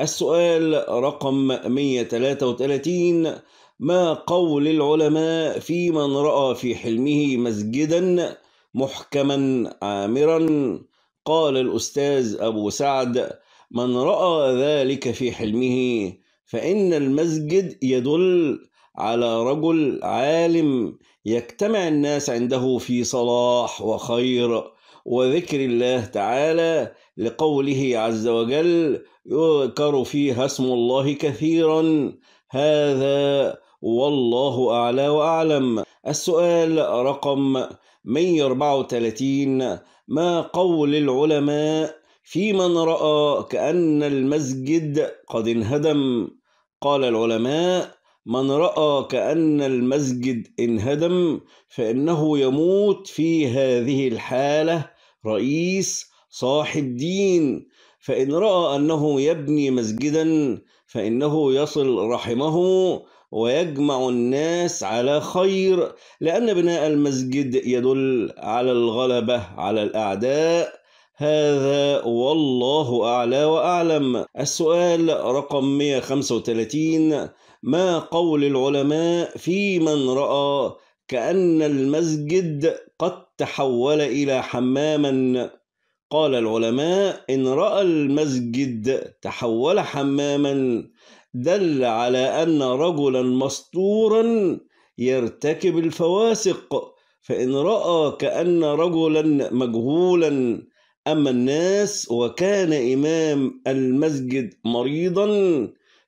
السؤال رقم 133 ما قول العلماء في من رأى في حلمه مسجدا محكما عامرا قال الأستاذ أبو سعد من رأى ذلك في حلمه فإن المسجد يدل على رجل عالم يجتمع الناس عنده في صلاح وخير وذكر الله تعالى لقوله عز وجل يذكر فيها اسم الله كثيرا هذا والله أعلى وأعلم السؤال رقم 134 ما قول العلماء في من رأى كأن المسجد قد انهدم قال العلماء من رأى كأن المسجد انهدم فإنه يموت في هذه الحالة رئيس صاحب دين فإن رأى أنه يبني مسجدا فإنه يصل رحمه ويجمع الناس على خير لأن بناء المسجد يدل على الغلبة على الأعداء هذا والله أعلى وأعلم السؤال رقم 135 ما قول العلماء في من رأى كأن المسجد قد تحول إلى حماما قال العلماء إن رأى المسجد تحول حماما دل على أن رجلا مستورا يرتكب الفواسق فإن رأى كأن رجلا مجهولا أما الناس وكان إمام المسجد مريضا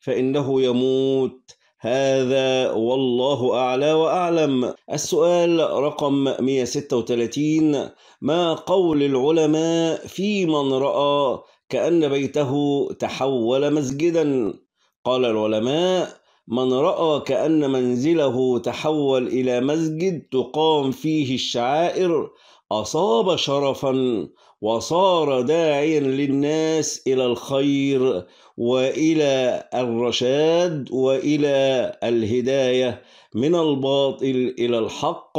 فإنه يموت هذا والله أعلى وأعلم السؤال رقم 136 ما قول العلماء في من رأى كأن بيته تحول مسجدا قال العلماء من رأى كأن منزله تحول إلى مسجد تقام فيه الشعائر أصاب شرفا وصار داعيا للناس الى الخير والى الرشاد والى الهدايه من الباطل الى الحق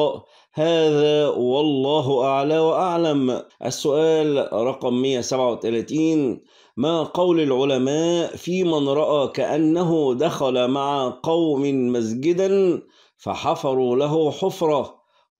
هذا والله اعلى واعلم السؤال رقم 137 ما قول العلماء في من راى كانه دخل مع قوم مسجدا فحفروا له حفره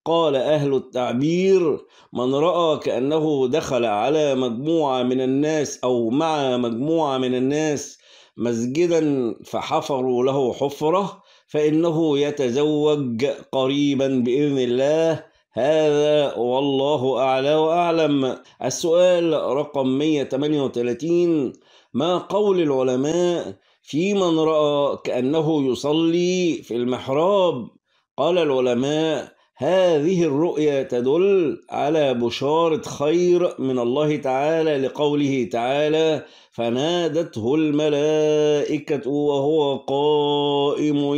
قال أهل التعبير من رأى كأنه دخل على مجموعة من الناس أو مع مجموعة من الناس مسجدا فحفروا له حفرة فإنه يتزوج قريبا بإذن الله هذا والله أعلى وأعلم السؤال رقم 138 ما قول العلماء في من رأى كأنه يصلي في المحراب قال العلماء هذه الرؤيا تدل على بشارة خير من الله تعالى لقوله تعالى فنادته الملائكة وهو قائم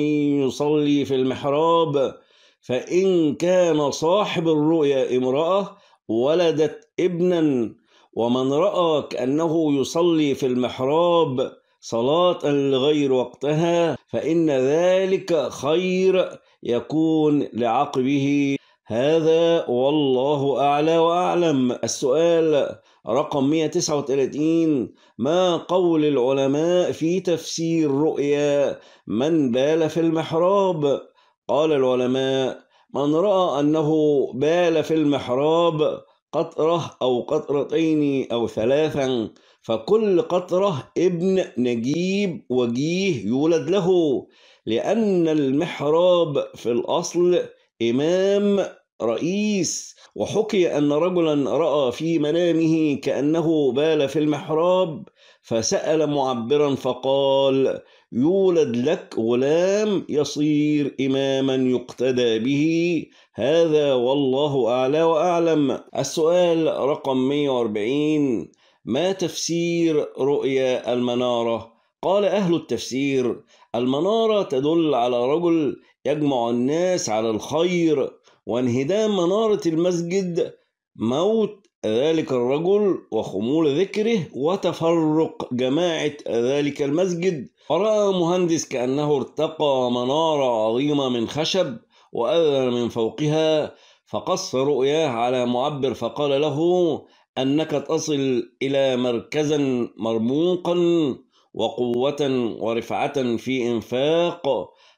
يصلي في المحراب فإن كان صاحب الرؤيا امرأة ولدت ابنا ومن رأى كأنه يصلي في المحراب صلاة لغير وقتها فإن ذلك خير يكون لعقبه هذا والله أعلى وأعلم السؤال رقم 139 ما قول العلماء في تفسير رؤيا من بال في المحراب قال العلماء من رأى أنه بال في المحراب قطرة أو قطرتين أو ثلاثا فكل قطرة ابن نجيب وجيه يولد له لأن المحراب في الأصل إمام رئيس وحكي أن رجلا رأى في منامه كأنه بال في المحراب فسأل معبرا فقال يولد لك غلام يصير إماما يقتدى به هذا والله أعلى وأعلم السؤال رقم 140 ما تفسير رؤيا المنارة؟ قال أهل التفسير المنارة تدل على رجل يجمع الناس على الخير وانهدام منارة المسجد موت ذلك الرجل وخمول ذكره وتفرق جماعة ذلك المسجد فرأى مهندس كأنه ارتقى منارة عظيمة من خشب وأذن من فوقها فقص رؤياه على معبر فقال له أنك تصل إلى مركزا مرموقا وقوة ورفعة في إنفاق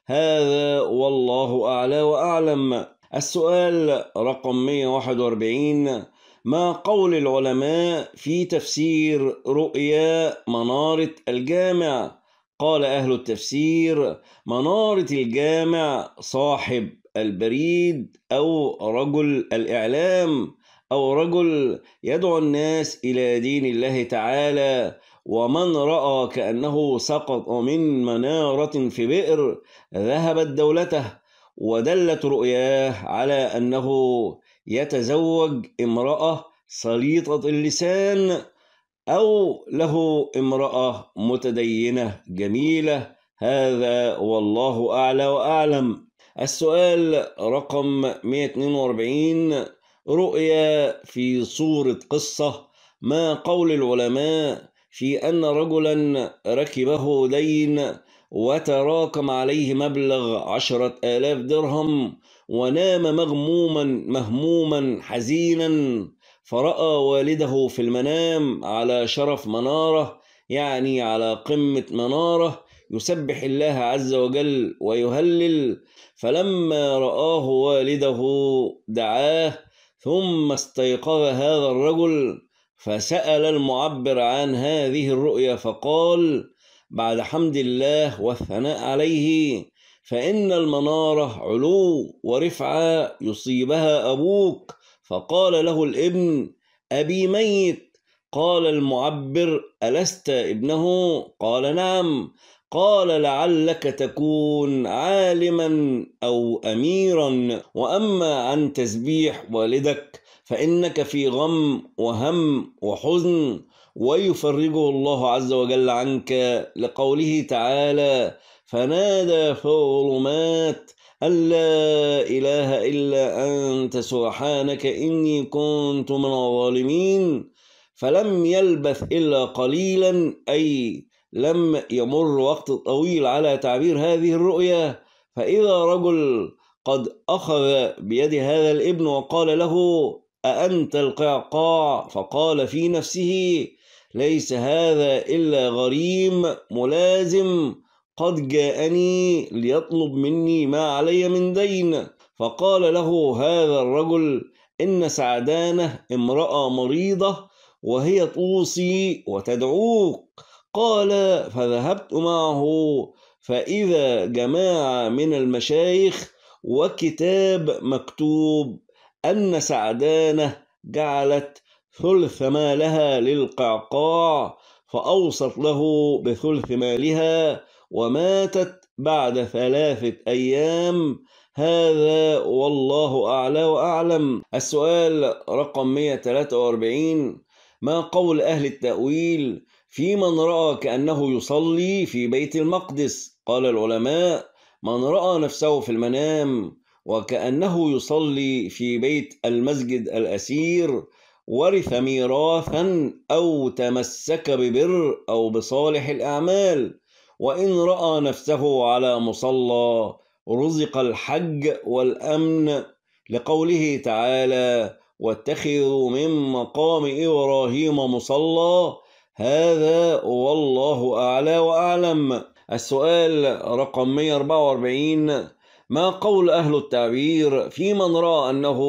هذا والله أعلى وأعلم السؤال رقم 141 ما قول العلماء في تفسير رؤيا منارة الجامع قال أهل التفسير منارة الجامع صاحب البريد أو رجل الإعلام أو رجل يدعو الناس إلى دين الله تعالى ومن رأى كأنه سقط من منارة في بئر ذهبت دولته ودلت رؤياه على أنه يتزوج امرأة سليطة اللسان أو له امرأة متدينة جميلة هذا والله أعلى وأعلم السؤال رقم 142 رؤيا في صورة قصة ما قول العلماء في أن رجلا ركبه دين وتراكم عليه مبلغ عشرة آلاف درهم ونام مغموما مهموما حزينا فرأى والده في المنام على شرف منارة يعني على قمة منارة يسبح الله عز وجل ويهلل فلما رآه والده دعاه ثم استيقظ هذا الرجل فسأل المعبر عن هذه الرؤيا فقال بعد حمد الله والثناء عليه فإن المنارة علو ورفعة يصيبها أبوك فقال له الابن أبي ميت قال المعبر ألست ابنه؟ قال نعم قال لعلك تكون عالما او اميرا واما عن تسبيح والدك فانك في غم وهم وحزن ويفرجه الله عز وجل عنك لقوله تعالى فنادى في الظلمات أن لا إله إلا أنت سبحانك إني كنت من الظالمين فلم يلبث إلا قليلا أي لم يمر وقت طويل على تعبير هذه الرؤيا فإذا رجل قد أخذ بيد هذا الابن وقال له أأنت القعقاع فقال في نفسه ليس هذا إلا غريم ملازم قد جاءني ليطلب مني ما علي من دين فقال له هذا الرجل إن سعدانة امرأة مريضة وهي توصي وتدعوك قال فذهبت معه فإذا جماعة من المشايخ وكتاب مكتوب أن سعدانة جعلت ثلث مالها للقعقاع فأوصت له بثلث مالها وماتت بعد ثلاثة أيام هذا والله أعلى وأعلم السؤال رقم 143 ما قول أهل التأويل في من رأى كأنه يصلي في بيت المقدس قال العلماء من رأى نفسه في المنام وكأنه يصلي في بيت المسجد الأسير ورث ميراثا أو تمسك ببر أو بصالح الأعمال وإن رأى نفسه على مصلى رزق الحج والأمن لقوله تعالى واتخذوا من مقام إبراهيم مصلى هذا والله أعلى وأعلم السؤال رقم 144 ما قول أهل التعبير في من رأى أنه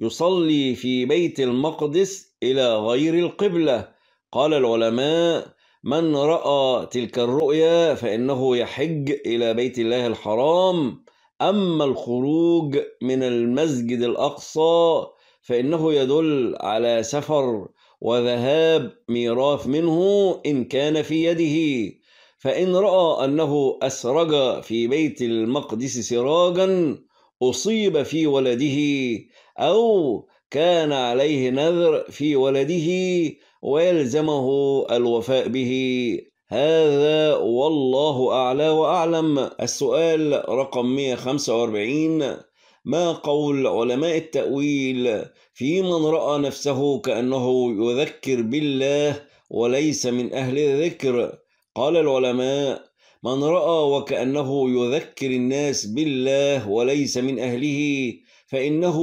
يصلي في بيت المقدس إلى غير القبلة قال العلماء من رأى تلك الرؤيا فإنه يحج إلى بيت الله الحرام أما الخروج من المسجد الأقصى فإنه يدل على سفر وذهاب ميراث منه إن كان في يده فإن رأى أنه أسرج في بيت المقدس سراجا أصيب في ولده أو كان عليه نذر في ولده ويلزمه الوفاء به هذا والله أعلى وأعلم السؤال رقم 145 ما قول علماء التأويل في من رأى نفسه كأنه يذكر بالله وليس من أهل الذكر قال العلماء من رأى وكأنه يذكر الناس بالله وليس من أهله فإنه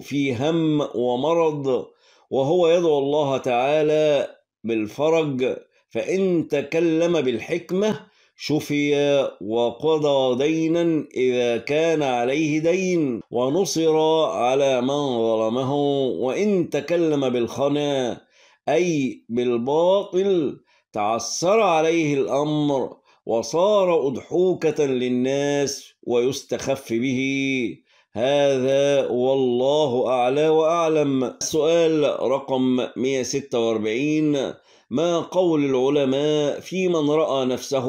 في هم ومرض وهو يدعو الله تعالى بالفرج فإن تكلم بالحكمة شفي وقضى دينا إذا كان عليه دين ونصر على من ظلمه وإن تكلم بالخنا أي بالباطل تعسر عليه الأمر وصار أضحوكة للناس ويستخف به هذا والله أعلى وأعلم السؤال رقم 146 ما قول العلماء في من رأى نفسه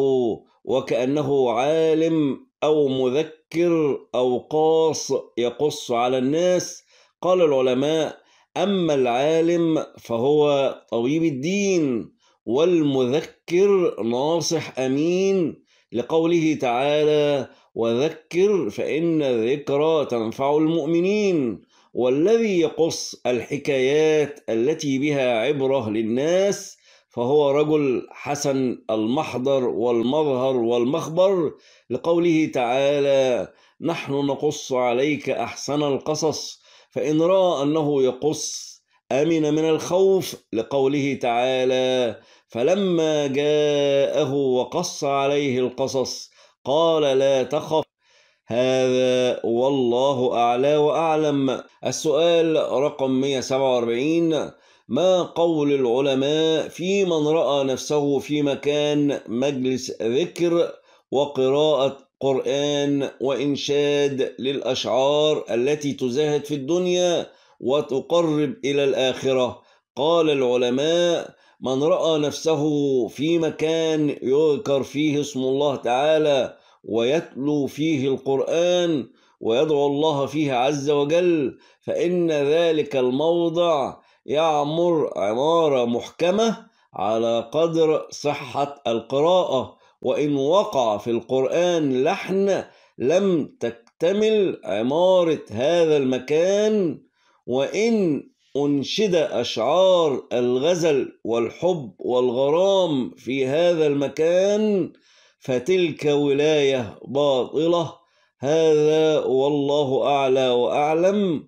وكأنه عالم أو مذكر أو قاص يقص على الناس قال العلماء أما العالم فهو طبيب الدين والمذكر ناصح أمين لقوله تعالى وذكر فإن الذكرى تنفع المؤمنين والذي يقص الحكايات التي بها عبرة للناس فهو رجل حسن المحضر والمظهر والمخبر لقوله تعالى نحن نقص عليك أحسن القصص فإن رأى أنه يقص أمن من الخوف لقوله تعالى فلما جاءه وقص عليه القصص قال لا تخف هذا والله أعلى وأعلم السؤال رقم 147 ما قول العلماء في من رأى نفسه في مكان مجلس ذكر وقراءة قرآن وإنشاد للأشعار التي تزهد في الدنيا وتقرب إلى الآخرة قال العلماء من رأى نفسه في مكان يذكر فيه اسم الله تعالى ويتلو فيه القرآن ويدعو الله فيه عز وجل فإن ذلك الموضع يعمر عمارة محكمة على قدر صحة القراءة وإن وقع في القرآن لحن لم تكتمل عمارة هذا المكان وإن أنشد أشعار الغزل والحب والغرام في هذا المكان فتلك ولاية باطلة هذا والله أعلى وأعلم